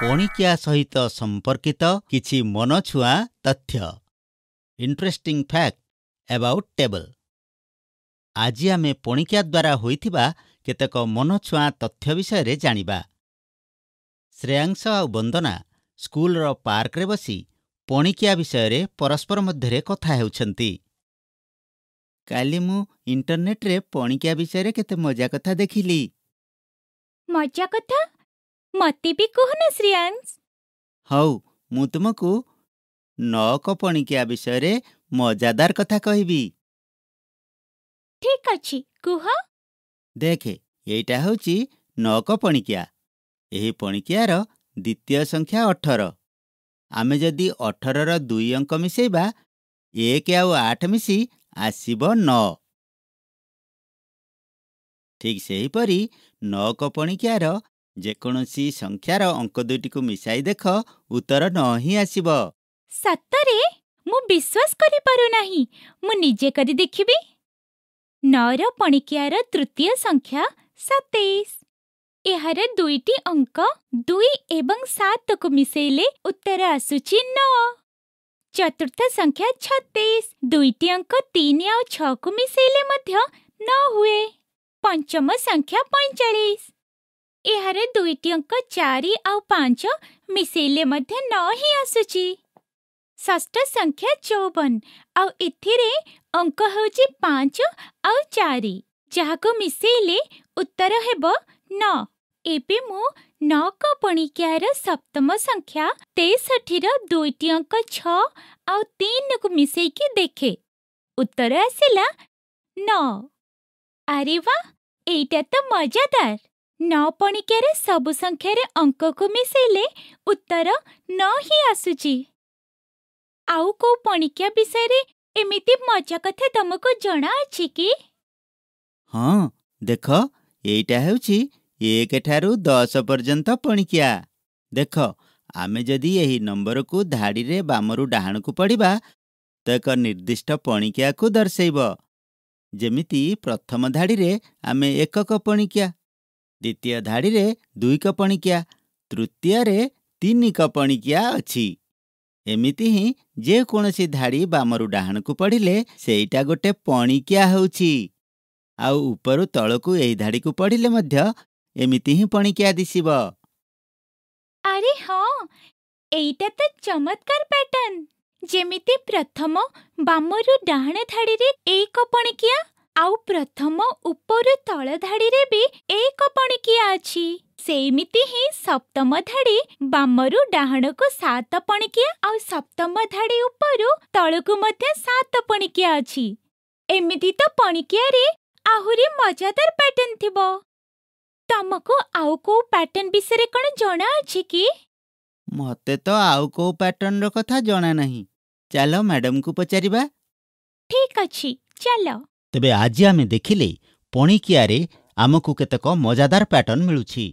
ପଣିକିଆ ସହିତ ସମ୍ପର୍କିତ କିଛି ମନଛୁଆଁ ତଥ୍ୟ ଇଣ୍ଟରେଷ୍ଟିଂ ଫ୍ୟାକ୍ଟ ଆବାଉଟ୍ ଟେବଲ୍ ଆଜି ଆମେ ପଣିକିଆ ଦ୍ୱାରା ହୋଇଥିବା କେତେକ ମନଛୁଆଁ ତଥ୍ୟ ବିଷୟରେ ଜାଣିବା ଶ୍ରେୟାଂଶ ଆଉ ବନ୍ଦନା ସ୍କୁଲର ପାର୍କରେ ବସି ପଣିକିଆ ବିଷୟରେ ପରସ୍ପର ମଧ୍ୟରେ କଥା ହେଉଛନ୍ତି କାଲି ମୁଁ ଇଣ୍ଟରନେଟ୍ରେ ପଣିକିଆ ବିଷୟରେ କେତେ ମଜା କଥା ଦେଖିଲି ମଜା କଥା ମତେ ବି କୁହନି ଶ୍ରିୟାଂଶ ହଉ ମୁଁ ତୁମକୁ ନକ ପଣିକିଆ ବିଷୟରେ ମଜାଦାର କଥା କହିବି ଠିକ ଅଛି କୁହ ଦେଖେ ଏଇଟା ହେଉଛି ନକ ପଣିକିଆ ଏହି ପଣିକିଆର ଦ୍ୱିତୀୟ ସଂଖ୍ୟା ଅଠର ଆମେ ଯଦି ଅଠରର ଦୁଇ ଅଙ୍କ ମିଶେଇବା ଏକ ଆଉ ଆଠ ମିଶି ଆସିବ ନଅ ଠିକ୍ ସେହିପରି ନକ ପଣିକିଆର ଯେକୌଣସି ସଂଖ୍ୟାର ଅଙ୍କ ଦୁଇଟିକୁ ମିଶାଇ ଦେଖ ଉତ୍ତର ନ ହିଁ ଆସିବ ସତରେ ମୁଁ ବିଶ୍ୱାସ କରିପାରୁ ନାହିଁ ମୁଁ ନିଜେ କରି ଦେଖିବି ନଅର ପଣିକିଆର ତୃତୀୟ ସଂଖ୍ୟା ସତେଇଶ ଏହାର ଦୁଇଟି ଅଙ୍କ ଦୁଇ ଏବଂ ସାତକୁ ମିଶେଇଲେ ଉତ୍ତର ଆସୁଛି ନଅ ଚତୁର୍ଥ ସଂଖ୍ୟା ଛତିଶ ଦୁଇଟି ଅଙ୍କ ତିନି ଆଉ ଛଅକୁ ମିଶେଇଲେ ମଧ୍ୟ ନ ହୁଏ ପଞ୍ଚମ ସଂଖ୍ୟା ପଇଁଚାଳିଶ यार दुईट चार आँच मिसेले न ष्ठ संख्या चौवन आंक हूँ पांच आउ चार जहाक मिसेले उत्तर हेब न एबे मु नणिकार सप्तम संख्या तेसठी दुईट अंक छन को मिसेक देखे उत्तर आसला न आरे वाह यटा तो मजादार ନ ପଣିକିଆରେ ସବୁ ସଂଖ୍ୟାରେ ଅଙ୍କକୁ ମିଶାଇଲେ ଉତ୍ତର ନ ହିଁ ଆସୁଛି ଆଉ କୋଉ ପଣିକିଆ ବିଷୟରେ ଏମିତି ମଜା କଥା ତମକୁ ଜଣା ଅଛି କି ହଁ ଦେଖ ଏଇଟା ହେଉଛି ଏକ ଠାରୁ ଦଶ ପର୍ଯ୍ୟନ୍ତ ପଣିକିଆ ଦେଖ ଆମେ ଯଦି ଏହି ନମ୍ବରକୁ ଧାଡ଼ିରେ ବାମରୁ ଡାହାଣକୁ ପଡ଼ିବା ତ ଏକ ନିର୍ଦ୍ଦିଷ୍ଟ ପଣିକିଆକୁ ଦର୍ଶେଇବ ଯେମିତି ପ୍ରଥମ ଧାଡ଼ିରେ ଆମେ ଏକକ ପଣିକିଆ ଦ୍ୱିତୀୟ ଧାଡ଼ିରେ ଦୁଇ କପଣିକିଆ ତୃତୀୟରେ ତିନି କପଣିକିଆ ଅଛି ଏମିତି ହିଁ ଯେକୌଣସି ଧାଡ଼ି ବାମରୁ ଡାହାଣକୁ ପଡ଼ିଲେ ସେଇଟା ଗୋଟେ ପଣିକିଆ ହେଉଛି ଆଉ ଉପରୁ ତଳକୁ ଏହି ଧାଡ଼ିକୁ ପଡ଼ିଲେ ମଧ୍ୟ ଏମିତି ହିଁ ପଣିକିଆ ଦିଶିବ ଆରେ ହଁ ଏଇଟା ତ ଚମତ୍କାର ପ୍ୟାଟର୍ଣ୍ଣ ଯେମିତି ପ୍ରଥମ ବାମରୁ ଡାହାଣ ଧାଡ଼ିରେ ଏଇ କପଣିକିଆ ଆଉ ପ୍ରଥମ ଉପରୁ ତଳ ଧାଡ଼ିରେ ବି ଏକ ପଣିକିଆ ଅଛି ସେମିତି ହିଁ ସପ୍ତମ ଧାଡ଼ି ବାମରୁ ଡାହାଣକୁ ସାତ ପଣିକିଆ ଆଉ ସପ୍ତମ ଧାଡ଼ି ଉପରୁ ତଳକୁ ମଧ୍ୟ ସାତ ପଣିକିଆ ଅଛି ଏମିତି ତ ପଣିକିଆରେ ଆହୁରି ମଜାଦାର ପ୍ୟାଟର୍ନ ଥିବ ତମକୁ ଆଉ କୋଉ ପ୍ୟାଟର୍ନ ବିଷୟରେ କ'ଣ ଜଣା ଅଛି କି ମତେ ତ ଆଉ କୋଉ ପ୍ୟାଟର୍ନର କଥା ଜଣା ନାହିଁ ଚାଲ ମ୍ୟାଡାମଙ୍କୁ ପଚାରିବା ଠିକ୍ ଅଛି ଚାଲ ତେବେ ଆଜି ଆମେ ଦେଖିଲେ ପଣିକିଆରେ ଆମକୁ କେତେକ ମଜାଦାର ପ୍ୟାଟର୍ଣ୍ଣ ମିଳୁଛି